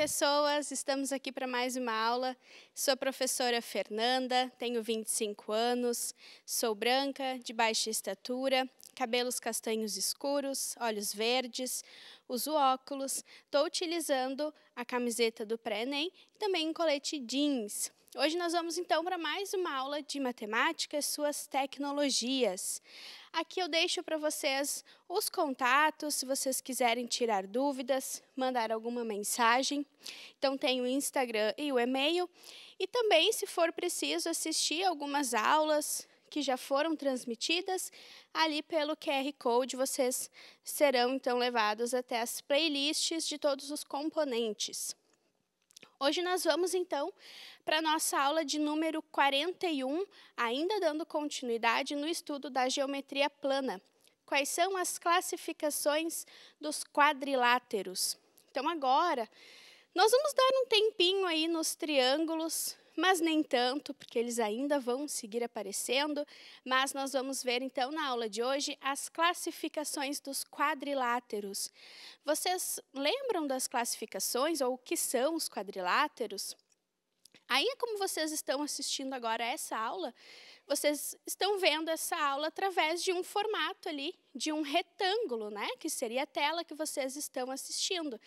pessoas, estamos aqui para mais uma aula. Sou a professora Fernanda, tenho 25 anos, sou branca, de baixa estatura, cabelos castanhos escuros, olhos verdes, uso óculos, estou utilizando a camiseta do pré-ENEM e também um colete jeans. Hoje nós vamos então para mais uma aula de matemática e suas tecnologias. Aqui eu deixo para vocês os contatos, se vocês quiserem tirar dúvidas, mandar alguma mensagem. Então tem o Instagram e o e-mail. E também, se for preciso, assistir algumas aulas, que já foram transmitidas. Ali pelo QR Code vocês serão então levados até as playlists de todos os componentes. Hoje nós vamos então para a nossa aula de número 41, ainda dando continuidade no estudo da geometria plana. Quais são as classificações dos quadriláteros? Então agora nós vamos dar um tempinho aí nos triângulos, mas nem tanto, porque eles ainda vão seguir aparecendo. Mas nós vamos ver então na aula de hoje as classificações dos quadriláteros. Vocês lembram das classificações ou o que são os quadriláteros? Aí, é como vocês estão assistindo agora essa aula, vocês estão vendo essa aula através de um formato ali, de um retângulo, né? Que seria a tela que vocês estão assistindo.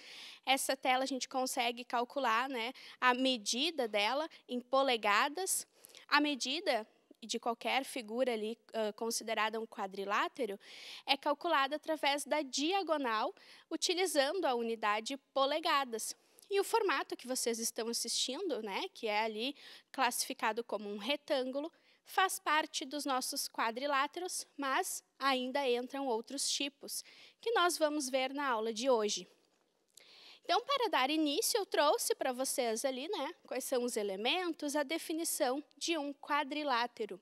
Essa tela a gente consegue calcular, né? A medida dela em polegadas. A medida de qualquer figura ali uh, considerada um quadrilátero é calculada através da diagonal, utilizando a unidade polegadas. E o formato que vocês estão assistindo, né, que é ali classificado como um retângulo, faz parte dos nossos quadriláteros, mas ainda entram outros tipos, que nós vamos ver na aula de hoje. Então, para dar início, eu trouxe para vocês ali, né, quais são os elementos, a definição de um quadrilátero.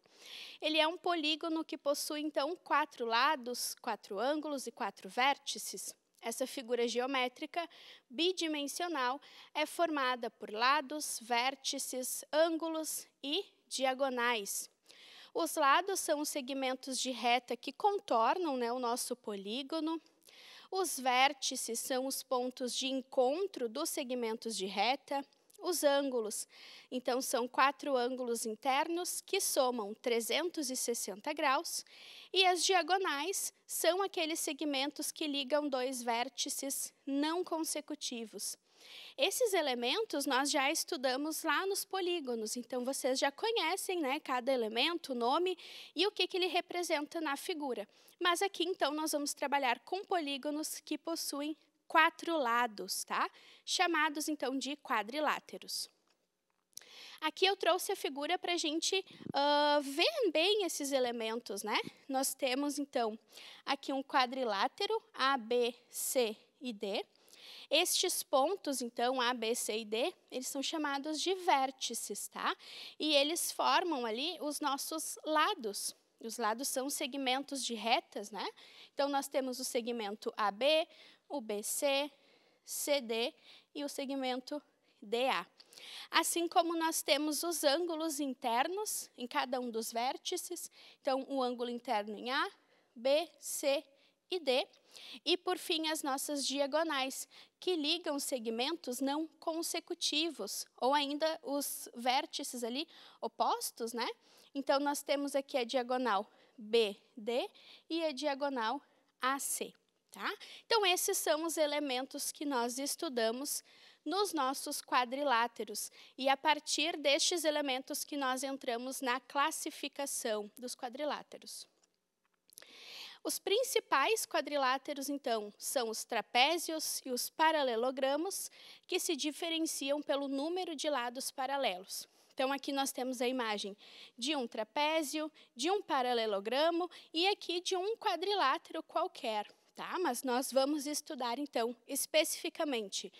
Ele é um polígono que possui, então, quatro lados, quatro ângulos e quatro vértices. Essa figura geométrica bidimensional é formada por lados, vértices, ângulos e diagonais. Os lados são os segmentos de reta que contornam né, o nosso polígono. Os vértices são os pontos de encontro dos segmentos de reta os ângulos. Então, são quatro ângulos internos que somam 360 graus, e as diagonais são aqueles segmentos que ligam dois vértices não consecutivos. Esses elementos nós já estudamos lá nos polígonos, então vocês já conhecem né, cada elemento, o nome e o que, que ele representa na figura. Mas aqui, então, nós vamos trabalhar com polígonos que possuem quatro lados, tá? Chamados então de quadriláteros. Aqui eu trouxe a figura para a gente uh, ver bem esses elementos, né? Nós temos então aqui um quadrilátero A, B, C e D. Estes pontos, então, A, B, C e D, eles são chamados de vértices, tá? E eles formam ali os nossos lados. Os lados são segmentos de retas, né? Então, nós temos o segmento AB, o BC, CD e o segmento DA. Assim como nós temos os ângulos internos em cada um dos vértices, então o ângulo interno em A, B, C e D, e por fim as nossas diagonais, que ligam segmentos não consecutivos, ou ainda os vértices ali opostos, né? Então nós temos aqui a diagonal BD e a diagonal AC. Tá? Então, esses são os elementos que nós estudamos nos nossos quadriláteros. E a partir destes elementos que nós entramos na classificação dos quadriláteros. Os principais quadriláteros, então, são os trapézios e os paralelogramos, que se diferenciam pelo número de lados paralelos. Então, aqui nós temos a imagem de um trapézio, de um paralelogramo e aqui de um quadrilátero qualquer tá? Mas nós vamos estudar então especificamente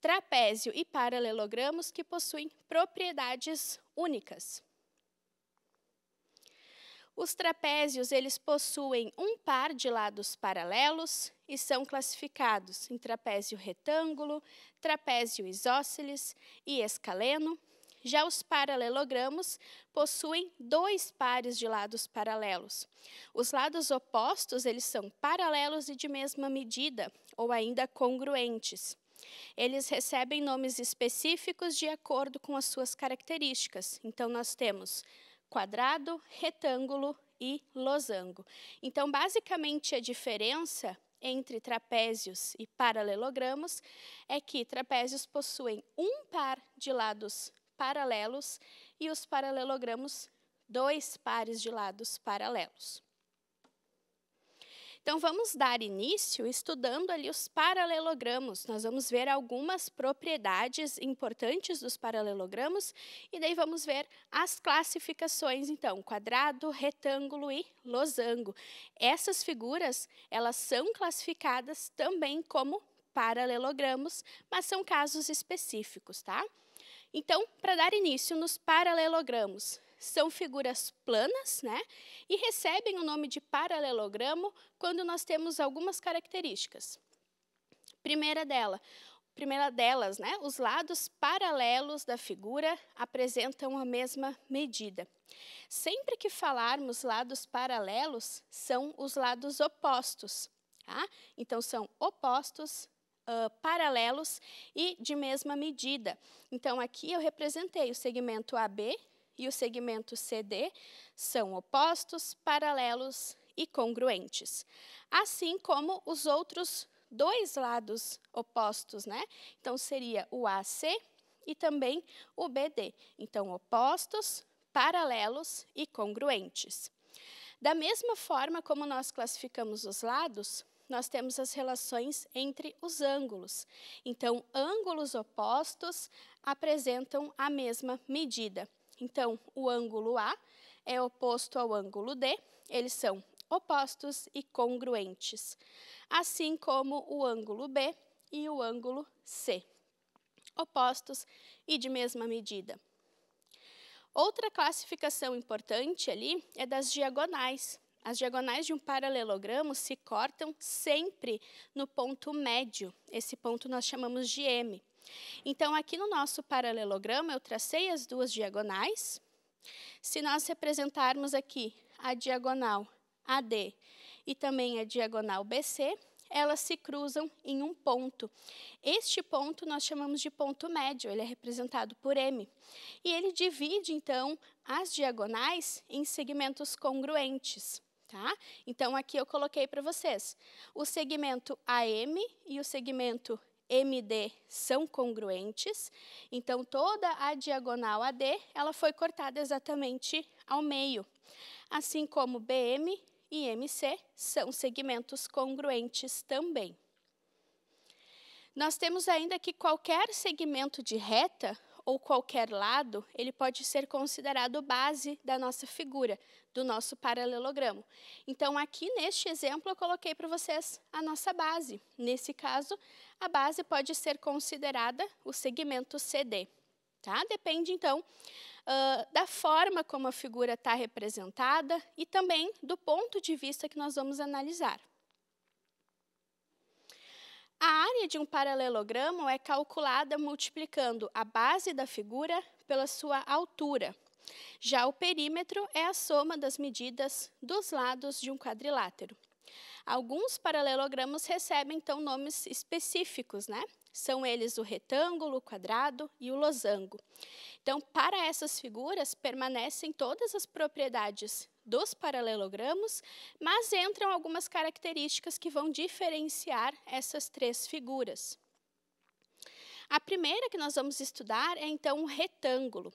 trapézio e paralelogramos que possuem propriedades únicas. Os trapézios, eles possuem um par de lados paralelos e são classificados em trapézio retângulo, trapézio isósceles e escaleno, já os paralelogramos possuem dois pares de lados paralelos. Os lados opostos, eles são paralelos e de mesma medida, ou ainda congruentes. Eles recebem nomes específicos de acordo com as suas características. Então, nós temos quadrado, retângulo e losango. Então, basicamente, a diferença entre trapézios e paralelogramos é que trapézios possuem um par de lados paralelos e os paralelogramos, dois pares de lados paralelos. Então, vamos dar início estudando ali os paralelogramos. Nós vamos ver algumas propriedades importantes dos paralelogramos e daí vamos ver as classificações, então, quadrado, retângulo e losango. Essas figuras, elas são classificadas também como paralelogramos, mas são casos específicos, tá? Tá? Então, para dar início nos paralelogramos, são figuras planas, né? E recebem o nome de paralelogramo quando nós temos algumas características. Primeira dela, primeira delas, né? Os lados paralelos da figura apresentam a mesma medida. Sempre que falarmos lados paralelos, são os lados opostos, tá? Então são opostos uh, paralelos e de mesma medida. Então, aqui eu representei o segmento AB e o segmento CD, são opostos, paralelos e congruentes. Assim como os outros dois lados opostos, né? Então, seria o AC e também o BD. Então, opostos, paralelos e congruentes. Da mesma forma como nós classificamos os lados, nós temos as relações entre os ângulos. Então, ângulos opostos apresentam a mesma medida. Então, o ângulo A é oposto ao ângulo D, eles são opostos e congruentes, assim como o ângulo B e o ângulo C, opostos e de mesma medida. Outra classificação importante ali é das diagonais, as diagonais de um paralelogramo se cortam sempre no ponto médio. Esse ponto nós chamamos de M. Então, aqui no nosso paralelogramo, eu tracei as duas diagonais. Se nós representarmos aqui a diagonal AD e também a diagonal BC, elas se cruzam em um ponto. Este ponto nós chamamos de ponto médio, ele é representado por M. E ele divide, então, as diagonais em segmentos congruentes. Tá? Então, aqui eu coloquei para vocês. O segmento AM e o segmento MD são congruentes, então toda a diagonal AD ela foi cortada exatamente ao meio, assim como BM e MC são segmentos congruentes também. Nós temos ainda que qualquer segmento de reta ou qualquer lado, ele pode ser considerado base da nossa figura, do nosso paralelogramo. Então, aqui neste exemplo, eu coloquei para vocês a nossa base. Nesse caso, a base pode ser considerada o segmento CD. Tá? Depende, então, uh, da forma como a figura está representada e também do ponto de vista que nós vamos analisar. A área de um paralelogramo é calculada multiplicando a base da figura pela sua altura. Já o perímetro é a soma das medidas dos lados de um quadrilátero. Alguns paralelogramos recebem, então, nomes específicos, né? São eles o retângulo, o quadrado e o losango. Então, para essas figuras, permanecem todas as propriedades dos paralelogramos, mas entram algumas características que vão diferenciar essas três figuras. A primeira que nós vamos estudar é então o retângulo.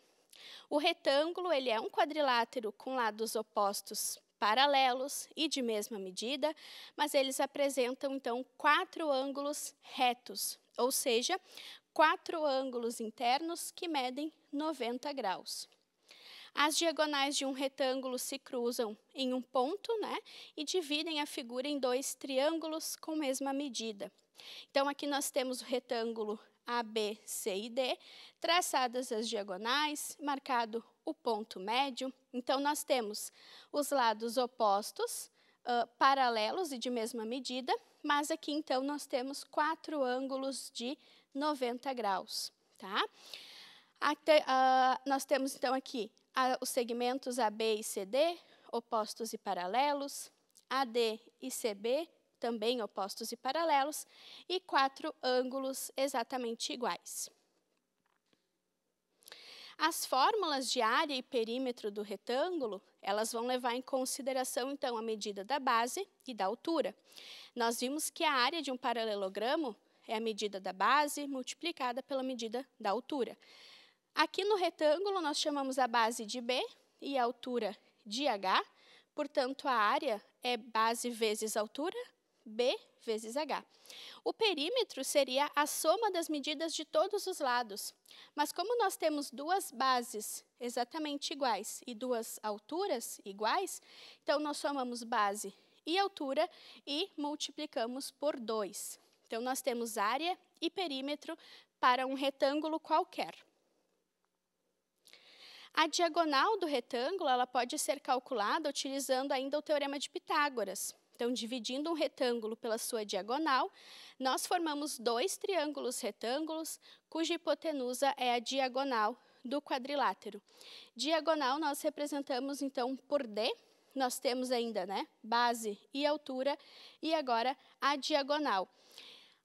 O retângulo ele é um quadrilátero com lados opostos paralelos e de mesma medida, mas eles apresentam então quatro ângulos retos, ou seja, quatro ângulos internos que medem 90 graus. As diagonais de um retângulo se cruzam em um ponto né, e dividem a figura em dois triângulos com mesma medida. Então, aqui nós temos o retângulo A, B, C e D, traçadas as diagonais, marcado o ponto médio. Então, nós temos os lados opostos, uh, paralelos e de mesma medida, mas aqui, então, nós temos quatro ângulos de 90 graus. Tá? Até, uh, nós temos, então, aqui a, os segmentos AB e CD, opostos e paralelos, AD e CB, também opostos e paralelos, e quatro ângulos exatamente iguais. As fórmulas de área e perímetro do retângulo, elas vão levar em consideração, então, a medida da base e da altura. Nós vimos que a área de um paralelogramo é a medida da base multiplicada pela medida da altura. Aqui no retângulo, nós chamamos a base de B e a altura de H. Portanto, a área é base vezes altura, B vezes H. O perímetro seria a soma das medidas de todos os lados. Mas como nós temos duas bases exatamente iguais e duas alturas iguais, então nós somamos base e altura e multiplicamos por 2. Então, nós temos área e perímetro para um retângulo qualquer. A diagonal do retângulo ela pode ser calculada utilizando ainda o teorema de Pitágoras. Então, dividindo um retângulo pela sua diagonal, nós formamos dois triângulos retângulos cuja hipotenusa é a diagonal do quadrilátero. Diagonal nós representamos então por D, nós temos ainda, né, base e altura, e agora a diagonal.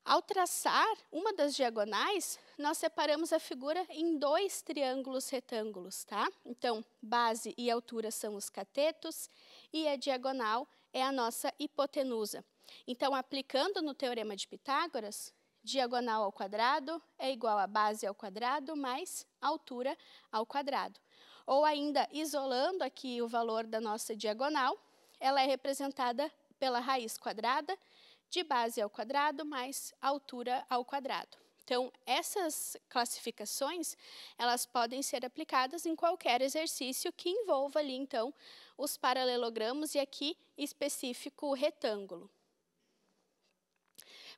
Ao traçar uma das diagonais, nós separamos a figura em dois triângulos retângulos, tá? Então, base e altura são os catetos e a diagonal é a nossa hipotenusa. Então, aplicando no teorema de Pitágoras, diagonal ao quadrado é igual a base ao quadrado mais altura ao quadrado. Ou ainda, isolando aqui o valor da nossa diagonal, ela é representada pela raiz quadrada de base ao quadrado mais altura ao quadrado. Então, essas classificações, elas podem ser aplicadas em qualquer exercício que envolva ali, então, os paralelogramos e aqui específico o retângulo.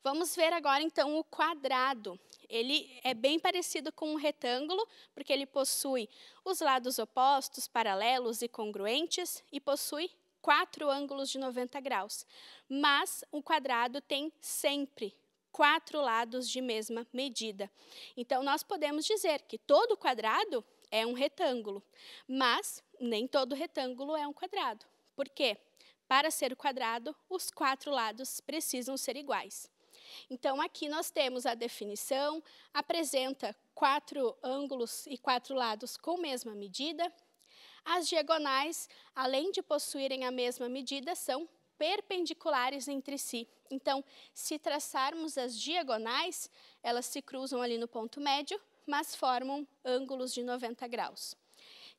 Vamos ver agora, então, o quadrado. Ele é bem parecido com um retângulo, porque ele possui os lados opostos, paralelos e congruentes, e possui quatro ângulos de 90 graus. Mas o quadrado tem sempre quatro lados de mesma medida. Então, nós podemos dizer que todo quadrado é um retângulo, mas nem todo retângulo é um quadrado. Por quê? Para ser quadrado, os quatro lados precisam ser iguais. Então, aqui nós temos a definição, apresenta quatro ângulos e quatro lados com mesma medida. As diagonais, além de possuírem a mesma medida, são perpendiculares entre si. Então, se traçarmos as diagonais, elas se cruzam ali no ponto médio, mas formam ângulos de 90 graus.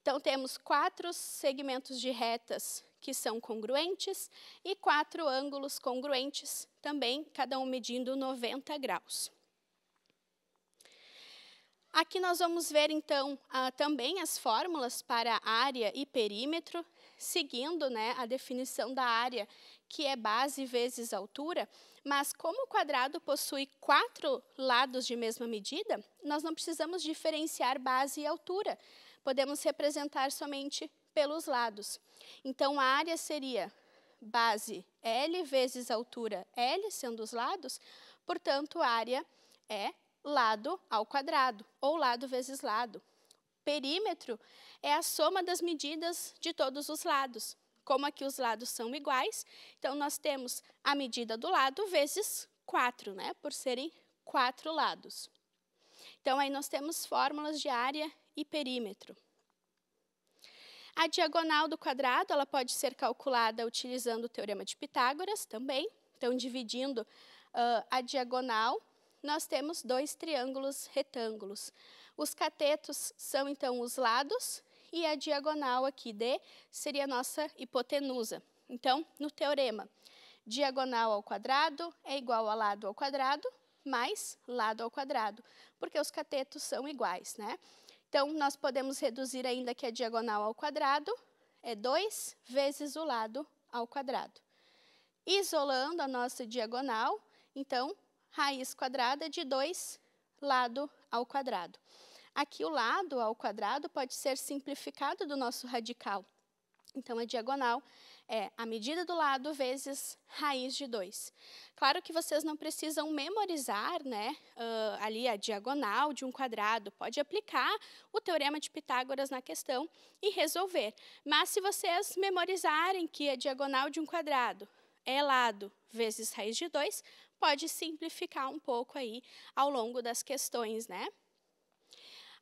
Então, temos quatro segmentos de retas que são congruentes e quatro ângulos congruentes, também cada um medindo 90 graus. Aqui nós vamos ver, então, também as fórmulas para área e perímetro, seguindo né, a definição da área que é base vezes altura, mas como o quadrado possui quatro lados de mesma medida, nós não precisamos diferenciar base e altura. Podemos representar somente pelos lados. Então, a área seria base L vezes altura L, sendo os lados, portanto, a área é lado ao quadrado, ou lado vezes lado. Perímetro é a soma das medidas de todos os lados. Como aqui os lados são iguais, então nós temos a medida do lado vezes 4, né? Por serem quatro lados. Então, aí nós temos fórmulas de área e perímetro. A diagonal do quadrado ela pode ser calculada utilizando o teorema de Pitágoras também. Então, dividindo uh, a diagonal, nós temos dois triângulos retângulos. Os catetos são, então, os lados e a diagonal aqui D seria a nossa hipotenusa. Então, no teorema, diagonal ao quadrado é igual a lado ao quadrado mais lado ao quadrado, porque os catetos são iguais, né? Então, nós podemos reduzir ainda que a diagonal ao quadrado é 2 vezes o lado ao quadrado. Isolando a nossa diagonal, então, raiz quadrada é de 2 lado ao quadrado. Aqui o lado ao quadrado pode ser simplificado do nosso radical. Então, a diagonal é a medida do lado vezes raiz de 2. Claro que vocês não precisam memorizar né, uh, ali a diagonal de um quadrado. Pode aplicar o teorema de Pitágoras na questão e resolver. Mas se vocês memorizarem que a diagonal de um quadrado é lado vezes raiz de 2, pode simplificar um pouco aí ao longo das questões, né?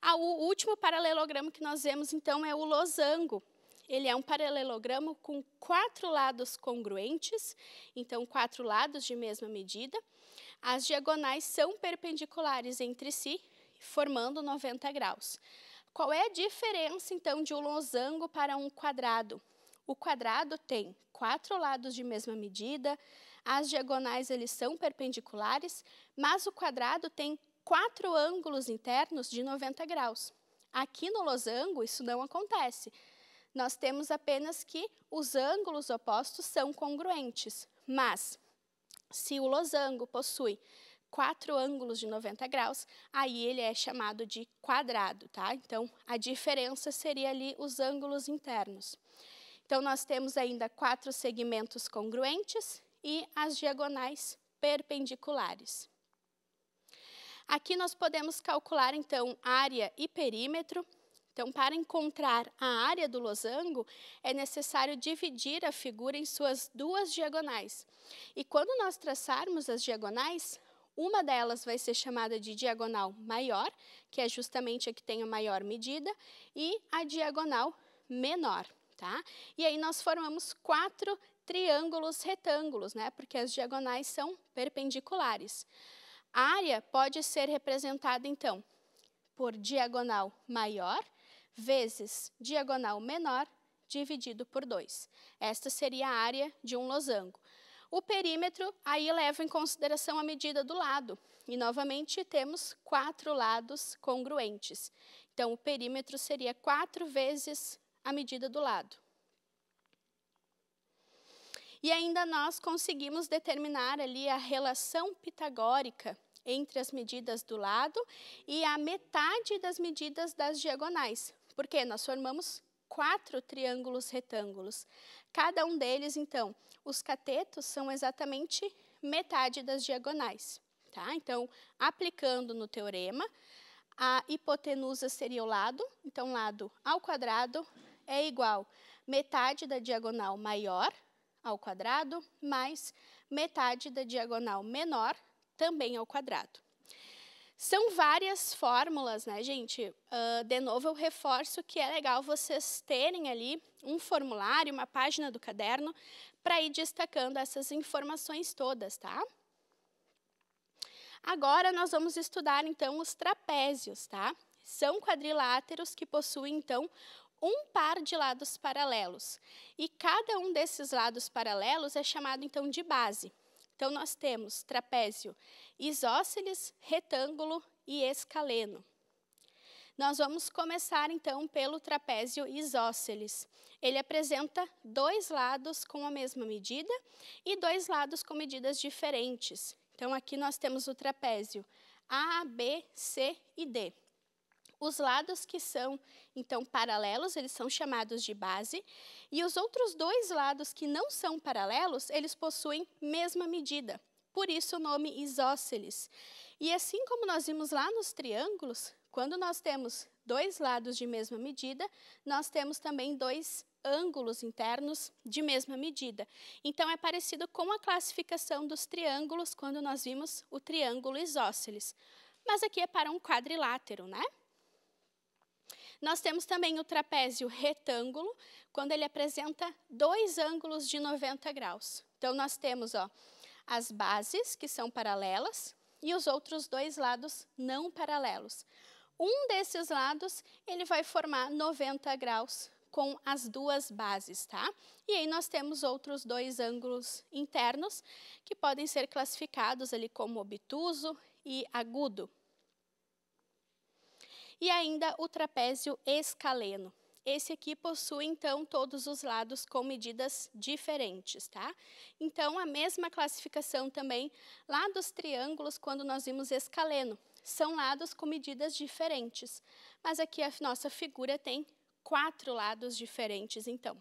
Ah, o último paralelogramo que nós vemos, então, é o losango. Ele é um paralelogramo com quatro lados congruentes, então, quatro lados de mesma medida. As diagonais são perpendiculares entre si, formando 90 graus. Qual é a diferença, então, de um losango para um quadrado? O quadrado tem quatro lados de mesma medida, as diagonais eles são perpendiculares, mas o quadrado tem quatro ângulos internos de 90 graus. Aqui no losango, isso não acontece. Nós temos apenas que os ângulos opostos são congruentes, mas se o losango possui quatro ângulos de 90 graus, aí ele é chamado de quadrado, tá? Então, a diferença seria ali os ângulos internos. Então, nós temos ainda quatro segmentos congruentes e as diagonais perpendiculares. Aqui nós podemos calcular, então, área e perímetro. Então, para encontrar a área do losango, é necessário dividir a figura em suas duas diagonais. E quando nós traçarmos as diagonais, uma delas vai ser chamada de diagonal maior, que é justamente a que tem a maior medida, e a diagonal menor. Tá? E aí nós formamos quatro triângulos retângulos, né? porque as diagonais são perpendiculares. A área pode ser representada, então, por diagonal maior vezes diagonal menor dividido por 2. Esta seria a área de um losango. O perímetro aí leva em consideração a medida do lado. E, novamente, temos quatro lados congruentes. Então, o perímetro seria 4 vezes a medida do lado. E ainda nós conseguimos determinar ali a relação pitagórica entre as medidas do lado e a metade das medidas das diagonais, porque nós formamos quatro triângulos retângulos. Cada um deles, então, os catetos são exatamente metade das diagonais. Tá? Então, aplicando no teorema, a hipotenusa seria o lado, então lado ao quadrado é igual metade da diagonal maior ao quadrado mais metade da diagonal menor também ao quadrado. São várias fórmulas, né, gente? Uh, de novo, eu reforço que é legal vocês terem ali um formulário, uma página do caderno, para ir destacando essas informações todas, tá? Agora, nós vamos estudar, então, os trapézios, tá? São quadriláteros que possuem, então, um par de lados paralelos. E cada um desses lados paralelos é chamado, então, de base. Então, nós temos trapézio isósceles, retângulo e escaleno. Nós vamos começar, então, pelo trapézio isósceles. Ele apresenta dois lados com a mesma medida e dois lados com medidas diferentes. Então, aqui nós temos o trapézio A, B, C e D. Os lados que são, então, paralelos, eles são chamados de base, e os outros dois lados que não são paralelos, eles possuem mesma medida. Por isso o nome isósceles. E assim como nós vimos lá nos triângulos, quando nós temos dois lados de mesma medida, nós temos também dois ângulos internos de mesma medida. Então, é parecido com a classificação dos triângulos quando nós vimos o triângulo isósceles. Mas aqui é para um quadrilátero, né? Nós temos também o trapézio retângulo, quando ele apresenta dois ângulos de 90 graus. Então, nós temos ó, as bases, que são paralelas, e os outros dois lados não paralelos. Um desses lados, ele vai formar 90 graus com as duas bases, tá? E aí nós temos outros dois ângulos internos que podem ser classificados ali como obtuso e agudo e ainda o trapézio escaleno. Esse aqui possui, então, todos os lados com medidas diferentes, tá? Então, a mesma classificação também lá dos triângulos, quando nós vimos escaleno. São lados com medidas diferentes. Mas aqui a nossa figura tem quatro lados diferentes, então.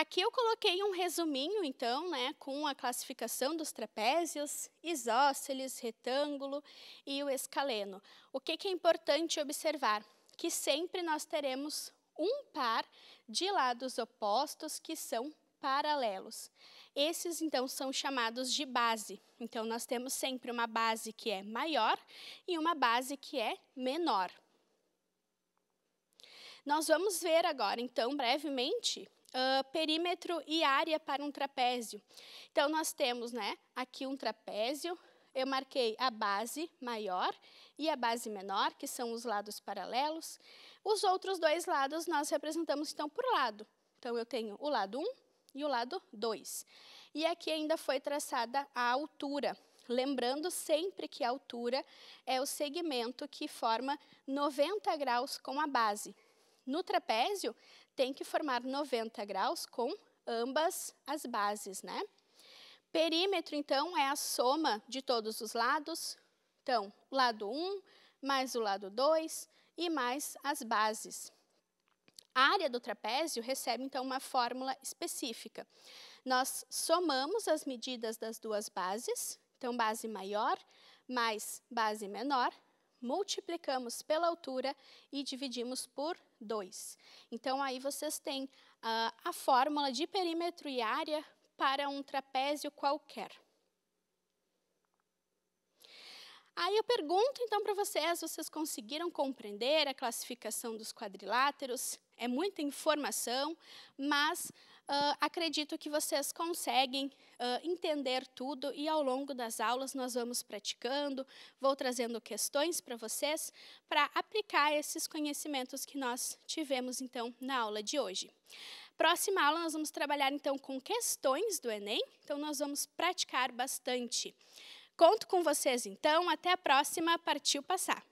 Aqui eu coloquei um resuminho, então, né, com a classificação dos trapézios, isósceles, retângulo e o escaleno. O que, que é importante observar? Que sempre nós teremos um par de lados opostos que são paralelos. Esses, então, são chamados de base. Então, nós temos sempre uma base que é maior e uma base que é menor. Nós vamos ver agora, então, brevemente, uh, perímetro e área para um trapézio. Então, nós temos né, aqui um trapézio, eu marquei a base maior e a base menor, que são os lados paralelos. Os outros dois lados nós representamos, então, por lado. Então, eu tenho o lado 1 e o lado 2. E aqui ainda foi traçada a altura. Lembrando sempre que a altura é o segmento que forma 90 graus com a base. No trapézio, tem que formar 90 graus com ambas as bases, né? Perímetro, então, é a soma de todos os lados. Então, lado 1 mais o lado 2 e mais as bases. A área do trapézio recebe, então, uma fórmula específica. Nós somamos as medidas das duas bases, então, base maior mais base menor, multiplicamos pela altura e dividimos por 2. Então, aí vocês têm uh, a fórmula de perímetro e área para um trapézio qualquer. Aí eu pergunto então para vocês, vocês conseguiram compreender a classificação dos quadriláteros? É muita informação, mas uh, acredito que vocês conseguem uh, entender tudo e ao longo das aulas nós vamos praticando, vou trazendo questões para vocês para aplicar esses conhecimentos que nós tivemos então na aula de hoje. Próxima aula nós vamos trabalhar então com questões do Enem, então nós vamos praticar bastante. Conto com vocês então, até a próxima, partiu passar.